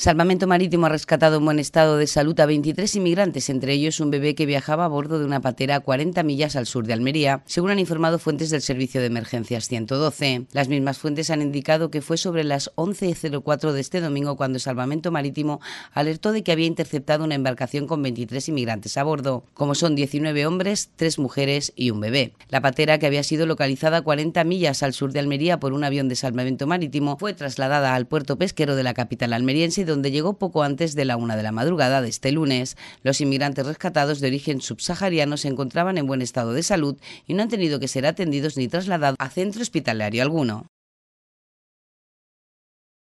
Salvamento Marítimo ha rescatado en buen estado de salud a 23 inmigrantes, entre ellos un bebé que viajaba a bordo de una patera a 40 millas al sur de Almería, según han informado fuentes del Servicio de Emergencias 112. Las mismas fuentes han indicado que fue sobre las 11.04 de este domingo cuando Salvamento Marítimo alertó de que había interceptado una embarcación con 23 inmigrantes a bordo, como son 19 hombres, 3 mujeres y un bebé. La patera, que había sido localizada a 40 millas al sur de Almería por un avión de salvamento marítimo, fue trasladada al puerto pesquero de la capital almeriense donde llegó poco antes de la una de la madrugada de este lunes. Los inmigrantes rescatados de origen subsahariano se encontraban en buen estado de salud y no han tenido que ser atendidos ni trasladados a centro hospitalario alguno.